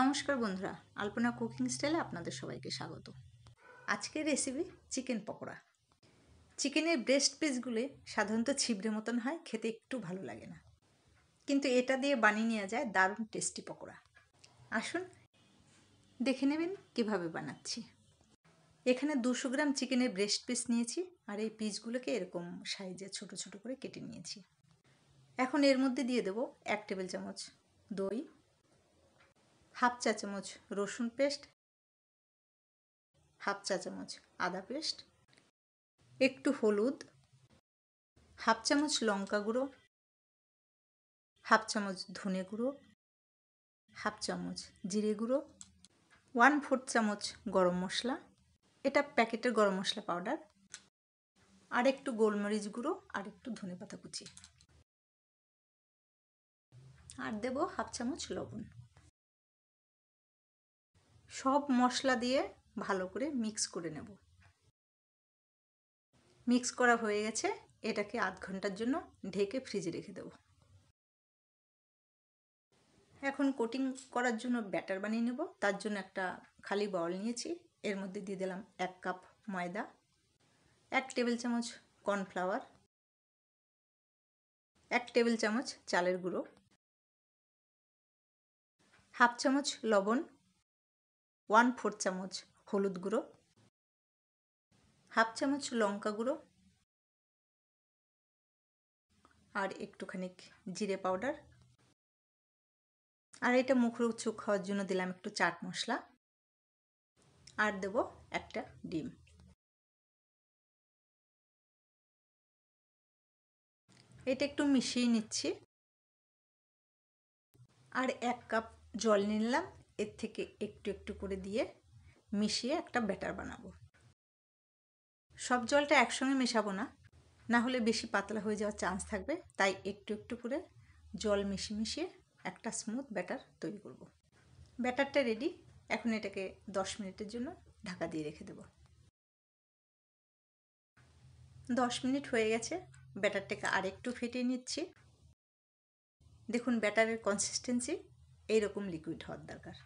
নমস্কার বন্ধুরা আলপনা কুকিং স্টাইলে আপনাদের সবাইকে স্বাগত আজকের রেসিপি চিকেন পকোড়া চিকেনের ব্রেস্ট পিসগুলি সাধারণত ছিবড়ে মতন হয় খেতে একটু ভালো লাগে না কিন্তু এটা দিয়ে বানিয়ে নেওয়া যায় দারুণ টেস্টি পকোড়া আসুন দেখে নেবেন কিভাবে বানাচ্ছি এখানে দুশো গ্রাম চিকেনের ব্রেস্ট পিস নিয়েছি আর এই পিসগুলোকে এরকম সাইজে ছোট ছোট করে কেটে নিয়েছি এখন এর মধ্যে দিয়ে দেবো এক টেবিল চামচ দই হাফ চা চামচ রসুন পেস্ট হাফ চা চামচ আদা পেস্ট একটু হলুদ হাফ চামচ লঙ্কা গুঁড়ো হাফ চামচ ধনে গুঁড়ো হাফ চামচ জিরে গুঁড়ো ওয়ান ফোর্থ চামচ গরম মশলা এটা প্যাকেটের গরম মশলা পাউডার আর একটু গোলমরিচ গুঁড়ো আর একটু ধনে পাতা কুচি আর দেব হাফ চামচ লবণ সব মশলা দিয়ে ভালো করে মিক্স করে নেব মিক্স করা হয়ে গেছে এটাকে আধ ঘন্টার জন্য ঢেকে ফ্রিজে রেখে দেব এখন কোটিং করার জন্য ব্যাটার বানিয়ে নেব তার জন্য একটা খালি বল নিয়েছি এর মধ্যে দিয়ে দিলাম এক কাপ ময়দা এক টেবিল চামচ কর্নফ্লাওয়ার এক টেবিল চামচ চালের গুঁড়ো হাফ চামচ লবণ ওয়ান ফোর চামচ হলুদ গুঁড়ো হাফ চামচ লঙ্কা গুঁড়ো আর একটুখানি জিরে পাউডার আর এটা মুখরোচক খাওয়ার জন্য দিলাম একটু চাট মশলা আর দেব একটা ডিম এটা একটু মিশিয়ে নিচ্ছি আর এক কাপ জল নিলাম এর থেকে একটু একটু করে দিয়ে মিশিয়ে একটা ব্যাটার বানাবো সব জলটা একসঙ্গে মেশাবো না না হলে বেশি পাতলা হয়ে যাওয়ার চান্স থাকবে তাই একটু একটু করে জল মিশিয়ে মিশিয়ে একটা স্মুথ ব্যাটার তৈরি করব। ব্যাটারটা রেডি এখন এটাকে দশ মিনিটের জন্য ঢাকা দিয়ে রেখে দেব দশ মিনিট হয়ে গেছে ব্যাটারটাকে আরেকটু ফেটিয়ে নিচ্ছি দেখুন ব্যাটারের কনসিস্টেন্সি এইরকম লিকুইড হওয়ার দরকার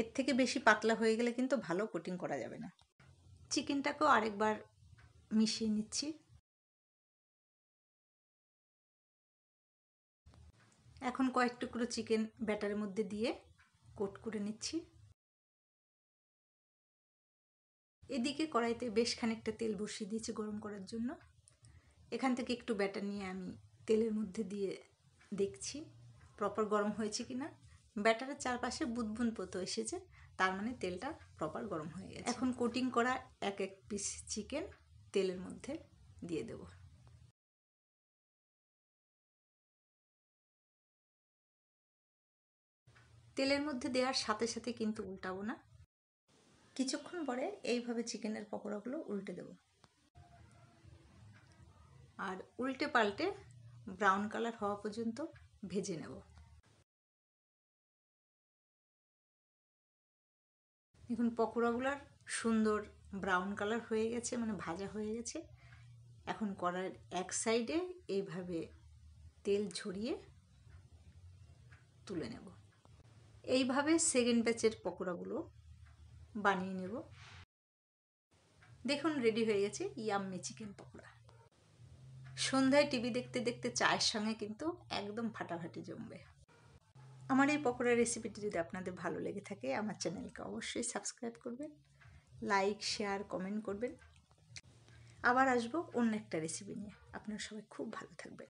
এর থেকে বেশি পাতলা হয়ে গেলে কিন্তু ভালো কোটিং করা যাবে না চিকেনটাকেও আরেকবার মিশিয়ে নিচ্ছি এখন কয়েক টুকরো চিকেন ব্যাটারের মধ্যে দিয়ে কোট করে নিচ্ছি এদিকে কড়াইতে বেশ খানিকটা তেল বসিয়ে দিয়েছি গরম করার জন্য এখান থেকে একটু ব্যাটার নিয়ে আমি তেলের মধ্যে দিয়ে দেখছি প্রপার গরম হয়েছে কি না ব্যাটারের চারপাশে বুদবুন পোতো এসেছে তার মানে তেলটা প্রপার গরম হয়ে গেছে এখন কোটিং করা এক এক পিস চিকেন তেলের মধ্যে দিয়ে দেব তেলের মধ্যে দেওয়ার সাথে সাথে কিন্তু উল্টাবো না কিছুক্ষণ পরে এইভাবে চিকেনের পকোড়াগুলো উল্টে দেব আর উল্টে পাল্টে ব্রাউন কালার হওয়া পর্যন্ত ভেজে নেব দেখুন পকোড়াগুলার সুন্দর ব্রাউন কালার হয়ে গেছে মানে ভাজা হয়ে গেছে এখন কড়ার এক সাইডে এইভাবে তেল ঝরিয়ে তুলে নেব এইভাবে সেকেন্ড ব্যাচের পকোড়াগুলো বানিয়ে নেব দেখুন রেডি হয়ে গেছে ইয়াম্মি চিকেন পকোড়া সন্ধ্যায় টিভি দেখতে দেখতে চায়ের সঙ্গে কিন্তু একদম ফাটাফাটি জমবে আমার এই পকোড়া রেসিপিটি যদি আপনাদের ভালো লেগে থাকে আমার চ্যানেলকে অবশ্যই সাবস্ক্রাইব করবেন লাইক শেয়ার কমেন্ট করবেন আবার আসবো অন্য একটা রেসিপি নিয়ে আপনারা সবাই খুব ভালো থাকবেন